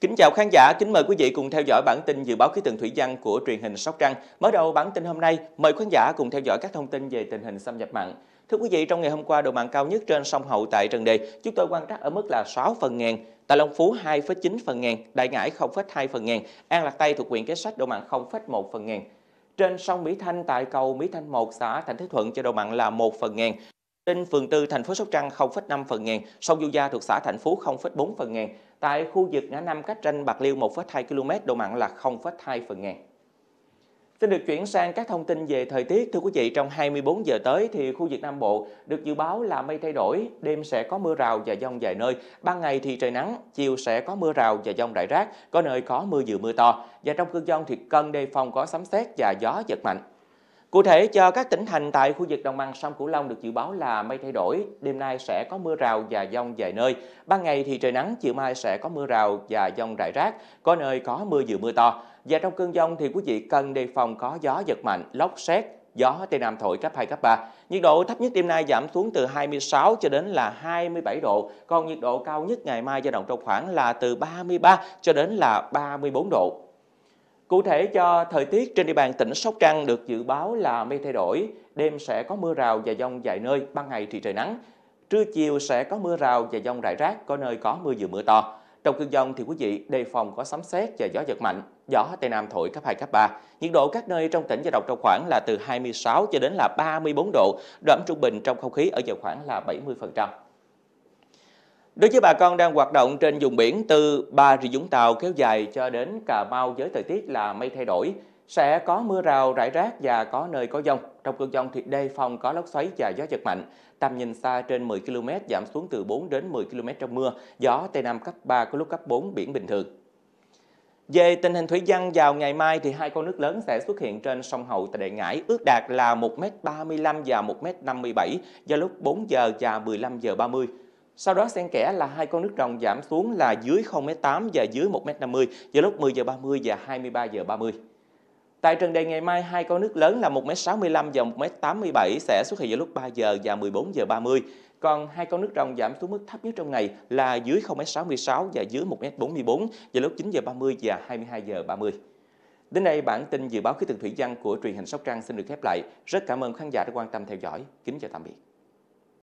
Kính chào khán giả, kính mời quý vị cùng theo dõi bản tin dự báo khí tượng thủy văn của truyền hình Sóc Trăng. Mở đầu bản tin hôm nay, mời khán giả cùng theo dõi các thông tin về tình hình xâm nhập mặn. Thưa quý vị, trong ngày hôm qua, độ mặn cao nhất trên sông Hậu tại Trần Đề, chúng tôi quan trắc ở mức là 6 phần ngàn, tại Long Phú 2,9 phần ngàn, Đại Ngãi 0,2 phần ngàn, An Lạc Tây thuộc huyện Kế Sách độ mặn 0,1 phần ngàn. Trên sông Mỹ Thanh tại cầu Mỹ Thanh 1 xã Thành Thế Thuận cho độ mặn là 1 phần ngàn, trên phường 4 thành phố Sóc Trăng 0,5 phần ngàn, sông Du Gia thuộc xã Thành Phú 0,4 phần ngàn. Tại khu vực ngã năm cách ranh Bạc Liêu 1,2 km, độ mặn là 0,2 phần ngàn. Xin được chuyển sang các thông tin về thời tiết. Thưa quý vị, trong 24 giờ tới thì khu vực Nam Bộ được dự báo là mây thay đổi, đêm sẽ có mưa rào và dông vài nơi, ban ngày thì trời nắng, chiều sẽ có mưa rào và dông rải rác, có nơi có mưa vừa mưa to. Và trong cơn dông thì cần đề phòng có sấm sét và gió giật mạnh. Cụ thể cho các tỉnh thành tại khu vực đồng bằng sông Cửu Long được dự báo là mây thay đổi, đêm nay sẽ có mưa rào và dông vài nơi. Ban ngày thì trời nắng, chiều mai sẽ có mưa rào và dông rải rác, có nơi có mưa vừa mưa to. Và trong cơn dông thì quý vị cần đề phòng có gió giật mạnh, lốc xét, gió Tây Nam thổi cấp 2, cấp 3. Nhiệt độ thấp nhất đêm nay giảm xuống từ 26 cho đến là 27 độ, còn nhiệt độ cao nhất ngày mai dao động trong khoảng là từ 33 cho đến là 34 độ. Cụ thể cho thời tiết trên địa bàn tỉnh Sóc Trăng được dự báo là mây thay đổi, đêm sẽ có mưa rào và dông vài nơi, ban ngày thì trời nắng. Trưa chiều sẽ có mưa rào và dông rải rác, có nơi có mưa vừa mưa to. Trong cơn dông thì quý vị đề phòng có sấm sét và gió giật mạnh, gió Tây Nam thổi cấp 2, cấp 3. Nhiệt độ các nơi trong tỉnh giao động trong khoảng là từ 26 cho đến là 34 độ, độ ẩm trung bình trong không khí ở vào khoảng là 70%. Đối với bà con đang hoạt động trên vùng biển từ Bà Rịa Vũng Tàu kéo dài cho đến Cà Mau với thời tiết là mây thay đổi, sẽ có mưa rào rải rác và có nơi có dông. Trong cơn dông thì đề phòng có lốc xoáy và gió giật mạnh. Tầm nhìn xa trên 10 km giảm xuống từ 4 đến 10 km trong mưa, gió Tây Nam cấp 3 có lúc cấp 4 biển bình thường. Về tình hình thủy văn vào ngày mai thì hai con nước lớn sẽ xuất hiện trên sông Hậu tại Đại Ngãi ước đạt là 1m35 và 1m57 vào lúc 4 giờ và 15 giờ 30 sau đó xen kẽ là hai con nước ròng giảm xuống là dưới 0m8 và dưới 1m50 giữa lúc 10 giờ 30 và 23 giờ 30. Tại trận đề ngày mai, hai con nước lớn là 1m65 và 1m87 sẽ xuất hiện vào lúc 3 giờ và 14 giờ 30. Còn hai con nước ròng giảm xuống mức thấp nhất trong ngày là dưới 0m66 và dưới 1m44 vào lúc 9 giờ 30 và 22 giờ 30. Đến đây, bản tin dự báo khí tượng thủy văn của truyền hình Sóc Trăng xin được khép lại. Rất cảm ơn khán giả đã quan tâm theo dõi. Kính chào tạm biệt.